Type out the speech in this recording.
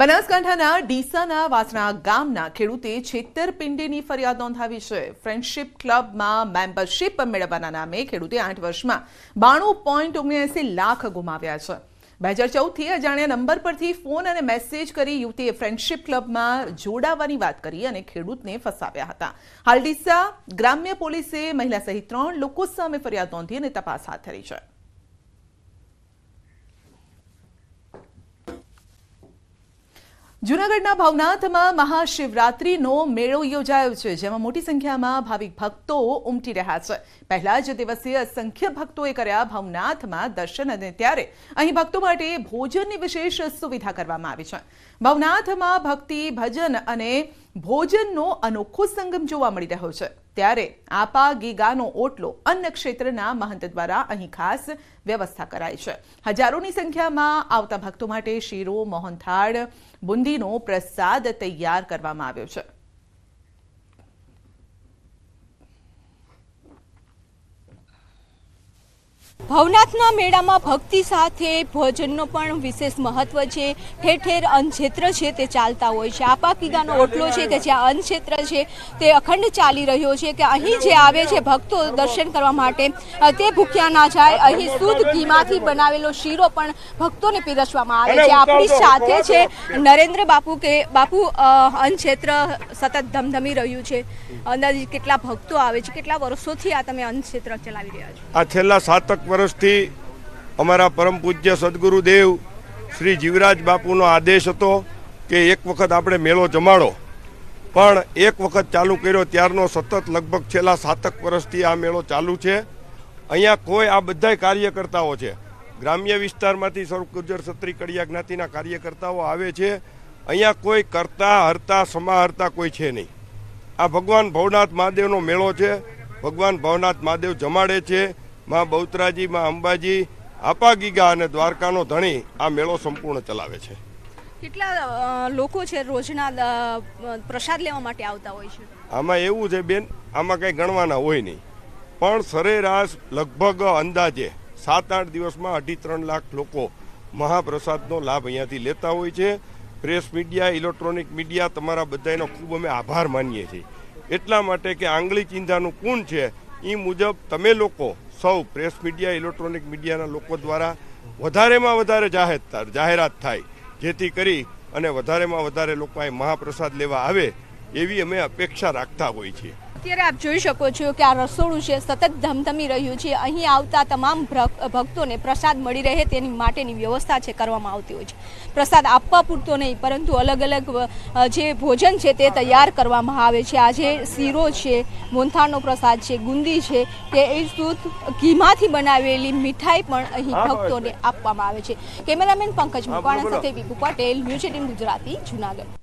બનાસકાંઠાના ડીસાના વાસણા ગામના ખેડૂતે છેતરપિંડીની ફરિયાદ નોંધાવી છે ફ્રેન્ડશીપ ક્લબમાં મેમ્બરશીપ મેળવવાના નામે ખેડૂતે આઠ વર્ષમાં બાણું પોઈન્ટ ઓગણએસી લાખ ગુમાવ્યા છે બે હજાર ચૌદથી અજાણ્યા નંબર પરથી ફોન અને મેસેજ કરી યુવતીએ ફ્રેન્ડશીપ ક્લબમાં જોડાવાની વાત કરી અને ખેડૂતને ફસાવ્યા હતા હાલ ડીસા ગ્રામ્ય પોલીસે મહિલા સહિત ત્રણ લોકો સામે ફરિયાદ નોંધી અને તપાસ હાથ ધરી છે જુનાગઢના ભવનાથમાં મહાશિવરાત્રીનો મેળો યોજાયો છે જેમાં મોટી સંખ્યામાં ભાવિક ભક્તો ઉમટી રહ્યા છે. પહેલા જ દિવસે અસંખ્ય ભક્તોએ કર્યા ભવનાથમાં દર્શન અને ત્યારે અહીં ભક્તો માટે ભોજનની વિશેષ સુવિધા કરવામાં આવી છે. ભવનાથમાં ભક્તિ, ભજન અને ભોજનનો अनोखो संगम જોવા મળી રહ્યો છે ત્યારે આપા گیગાનો ઓટલો અન્ય ક્ષેત્રના મહંત દ્વારા અહીં ખાસ વ્યવસ્થા કરાઈ છે હજારોની સંખ્યામાં આવતા ભક્તો માટે શિરો મોહન થાળું બુંદીનો પ્રસાદ તૈયાર કરવામાં આવ્યો છે ભવનાથના મેળામાં ભક્તિ સાથે ભોજનનો પણ વિશેષ મહત્વ છે ઠેર ઠેર અન્નક્ષેત્ર છે તે ચાલતા હોય છે આપા આપાકીગાનો ઓટલો છે કે જ્યાં અન્નક્ષેત્ર છે તે અખંડ ચાલી રહ્યો છે કે અહીં જે આવે છે ભક્તો દર્શન કરવા માટે તે ભૂખ્યા ના જાય અહીં શુદ્ધ ઘીમાંથી બનાવેલો શીરો પણ ભક્તોને પીરસવામાં આવે છે આપણી સાથે છે નરેન્દ્ર બાપુ કે બાપુ અન્નક્ષેત્ર સતત ધમધમી રહ્યું છે અંદાજે કેટલા ભક્તો આવે છે કેટલા વર્ષોથી આ તમે અન્નક્ષેત્ર ચલાવી રહ્યા છો આ છેલ્લા સાતક વર્ષથી અમારા પરમ પૂજ્ય સદગુરુદેવ શ્રી જીવરાજ બાપુનો આદેશ હતો કે એક વખત આપણે મેળો જમાડો પણ એક વખત ચાલુ કર્યો ત્યારનો સતત લગભગ છેલ્લા સાતક વર્ષથી આ મેળો ચાલુ છે અહીંયા કોઈ આ બધા કાર્યકર્તાઓ છે ગ્રામ્ય વિસ્તારમાંથી સર્વ ગુર્જર સત્રી કડિયા જ્ઞાતિના કાર્યકર્તાઓ આવે છે અહીંયા કોઈ કરતા હરતા સમાહરતા કોઈ છે નહીં આ ભગવાન ભવનાથ મહાદેવનો મેળો છે ભગવાન ભવનાથ મહાદેવ જમાડે છે માં બહુતરાજી માં અંબાજી આપાગીગા અને દ્વારકાનો ધણી આ મેળો સંપૂર્ણ ચલાવે છે કેટલા લોકો છે રોજના પ્રસાદ લેવા માટે આવતા હોય છે આમાં એવું છે બેન આમાં કંઈ ગણવાના હોય નહીં પણ સરેરાશ લગભગ અંદાજે સાત આઠ દિવસમાં અઢી ત્રણ લાખ લોકો મહાપ્રસાદનો લાભ અહીંયાથી લેતા હોય છે પ્રેસ મીડિયા ઇલેક્ટ્રોનિક મીડિયા તમારા બધાનો ખૂબ અમે આભાર માનીએ છીએ એટલા માટે કે આંગળી ચિંધાનું કુંડ છે એ મુજબ તમે લોકો સૌ પ્રેસ મીડિયા ઇલેક્ટ્રોનિક મીડિયાના લોકો દ્વારા વધારેમાં વધારે જાહેર જાહેરાત થાય જેથી કરી અને વધારેમાં વધારે લોકો અહીં મહાપ્રસાદ લેવા આવે એવી અમે અપેક્ષા રાખતા હોઈએ છીએ અત્યારે આપ જોઈ શકો છો કે આ રસોડું છે સતત ધમધમી રહ્યું છે અહીં આવતા તમામ ભક્તોને પ્રસાદ મળી રહે તેની માટેની વ્યવસ્થા છે કરવામાં આવતી હોય છે પ્રસાદ આપવા પૂરતો નહીં પરંતુ અલગ અલગ જે ભોજન છે તે તૈયાર કરવામાં આવે છે આજે શીરો છે મોંથાણનો પ્રસાદ છે ગુંદી છે કે એ દૂધ ઘીમાંથી બનાવેલી મીઠાઈ પણ અહીં ભક્તોને આપવામાં આવે છે કેમેરામેન પંકજ મકવાણા સાથે વિપુ પટેલ ન્યૂઝ એટીન ગુજરાતી જુનાગઢ